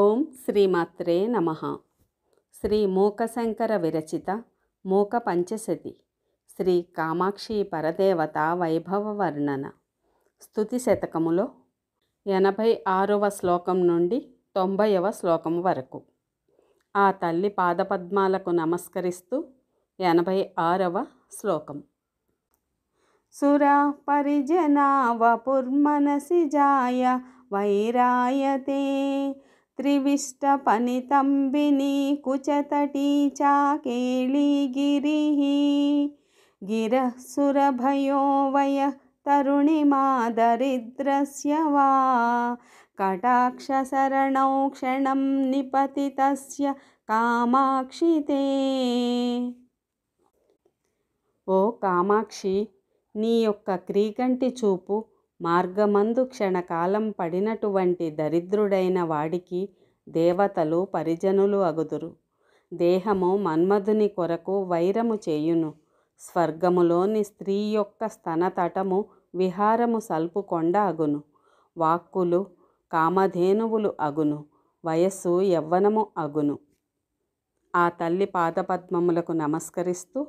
ఓం శ్రీమాత్రే నమ శ్రీ మూకశంకర విరచిత మూక పంచశతి శ్రీ కామాక్షి పరదేవత వైభవ వర్ణన స్థుతి శతకములో ఎనభై ఆరవ శ్లోకం నుండి తొంభైవ శ్లోకం వరకు ఆ తల్లి పాదపద్మాలకు నమస్కరిస్తూ ఎనభై ఆరవ శ్లోకం సురా పరిజనా వపుర్మనసి జాయ వైరాయతే त्रिविष्टपनितम्बिनी कुचतटी चाकीली गिरिः गिरः सुरभयो वयः तरुणिमादरिद्रस्य वा कटाक्षसरणौ क्षणं निपतितस्य कामाक्षिते। ओ कामाक्षि नीयो क्रीकण्ठिचूपु మార్గమందు క్షణకాలం పడినటువంటి దరిద్రుడైన వాడికి దేవతలు పరిజనులు అగుదురు దేహము మన్మధుని కొరకు వైరము చేయును స్వర్గములోని స్త్రీ యొక్క స్తనతటము విహారము సల్పుకొండ అగును వాక్కులు కామధేనువులు అగును వయస్సు యవ్వనము అగును ఆ తల్లి పాదపద్మములకు నమస్కరిస్తూ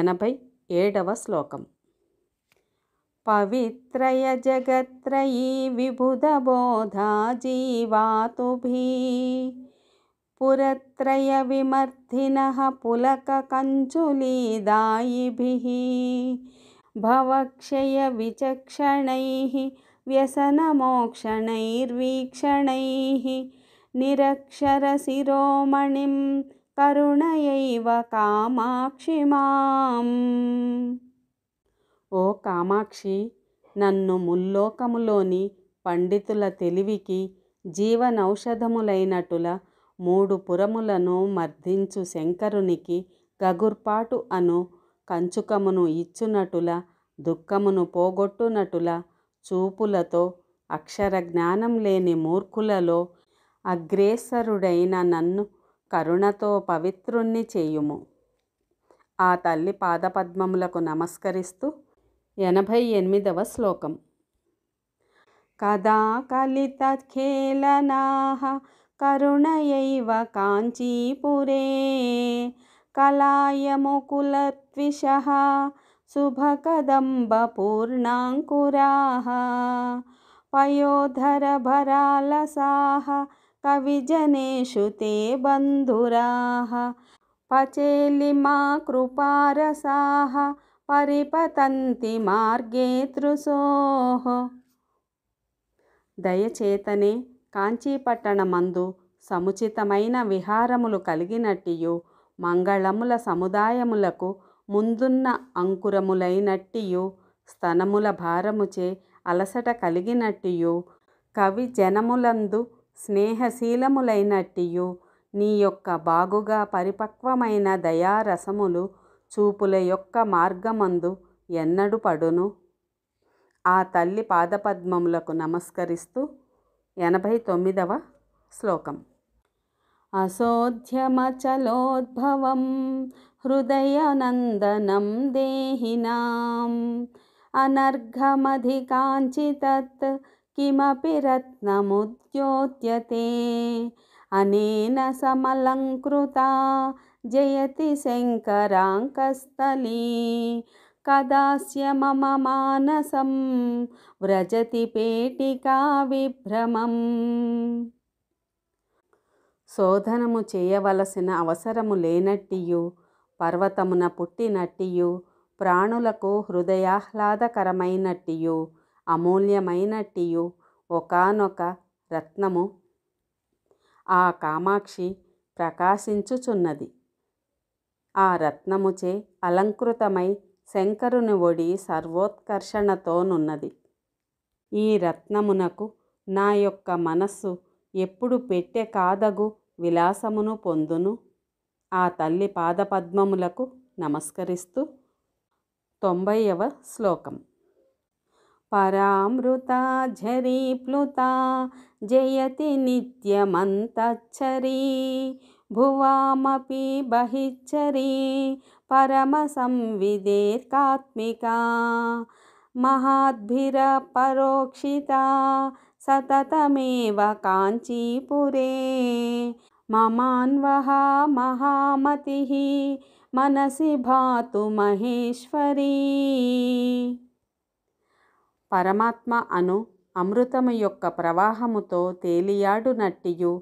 ఎనభై ఏడవ శ్లోకం पवित्रय विबुधबोधा जीवातुभिः पुरत्रयविमर्थिनः पुलककञ्चुलीदायिभिः भवक्षय व्यसनमोक्षणैर्वीक्षणैः निरक्षरशिरोमणिं करुणयैव कामाक्षि माम् ఓ కామాక్షి నన్ను ముల్లోకములోని పండితుల తెలివికి జీవనౌషధములైనటుల మూడు పురములను మర్దించు శంకరునికి గగుర్పాటు అను కంచుకమును ఇచ్చునటుల దుఃఖమును పోగొట్టునటుల చూపులతో అక్షర జ్ఞానం లేని మూర్ఖులలో అగ్రేసరుడైన నన్ను కరుణతో పవిత్రుణ్ణి చేయుము ఆ తల్లి పాదపద్మములకు నమస్కరిస్తూ यनभै एन्मिदवश्लोकम् कदा कलितत्खेलनाः करुणयैव काञ्चीपुरे कलायमुकुलत्विषः शुभकदम्बपूर्णाङ्कुराः पयोधरभरालसाः कविजनेषु ते बन्धुराः पचेलिमा कृपारसाः పరిపతంతి మార్గే తృసోహ దయచేతనే కాంచీపట్టణమందు సముచితమైన విహారములు కలిగినట్టియు మంగళముల సముదాయములకు ముందున్న అంకురములైనట్టియు స్తనముల భారముచే అలసట కలిగినట్టియు కవి జనములందు స్నేహశీలములైనట్టియు నీ యొక్క బాగుగా పరిపక్వమైన దయారసములు చూపుల యొక్క మార్గమందు ఎన్నడు పడును ఆ తల్లి పాదపద్మములకు నమస్కరిస్తూ ఎనభై తొమ్మిదవ శ్లోకం అసోధ్యమచలోద్భవం హృదయనందనం దేహినాం అనర్ఘమధికాంచితత్ కిమపి రత్నముద్యోత్యతే అనేన సమలంకృత జయతి శంకరాంకస్థలీ కదాస్య మమ మానసం వ్రజతి పేటికా విభ్రమం శోధనము చేయవలసిన అవసరము లేనట్టియు పర్వతమున పుట్టినట్టియు ప్రాణులకు హృదయాహ్లాదకరమైనట్టియు అమూల్యమైనట్టియు ఒకనొక రత్నము ఆ కామాక్షి ప్రకాశించుచున్నది ఆ రత్నముచే అలంకృతమై శంకరుని ఒడి సర్వోత్కర్షణతోనున్నది ఈ రత్నమునకు నా యొక్క మనస్సు ఎప్పుడు పెట్టె కాదగు విలాసమును పొందును ఆ తల్లి పాదపద్మములకు నమస్కరిస్తూ తొంభైవ శ్లోకం परामृता झरी प्लुता जयति नित्यमन्तच्छरी भुवामपि बहिच्छरी परमसंविदेर्कात्मिका महाद्भिरपरोक्षिता सततमेव काञ्चीपुरे ममान्वहा महामतिः मनसि भातु महेश्वरी పరమాత్మ అను అమృతము యొక్క ప్రవాహముతో తేలియాడు నట్టియు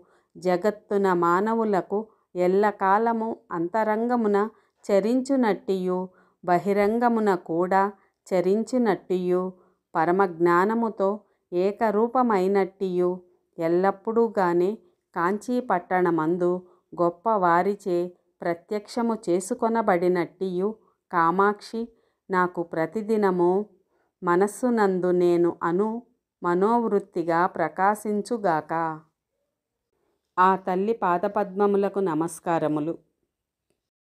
జగత్తున మానవులకు ఎల్లకాలము అంతరంగమున చరించునట్టియు బహిరంగమున కూడా చరించినట్టియు పరమజ్ఞానముతో ఏకరూపమైనట్టియు ఎల్లప్పుడూగానే కాంచీ పట్టణమందు వారిచే ప్రత్యక్షము చేసుకొనబడినట్టియు కామాక్షి నాకు ప్రతిదినము మనస్సునందు నేను అను మనోవృత్తిగా ప్రకాశించుగాక ఆ తల్లి పాదపద్మములకు నమస్కారములు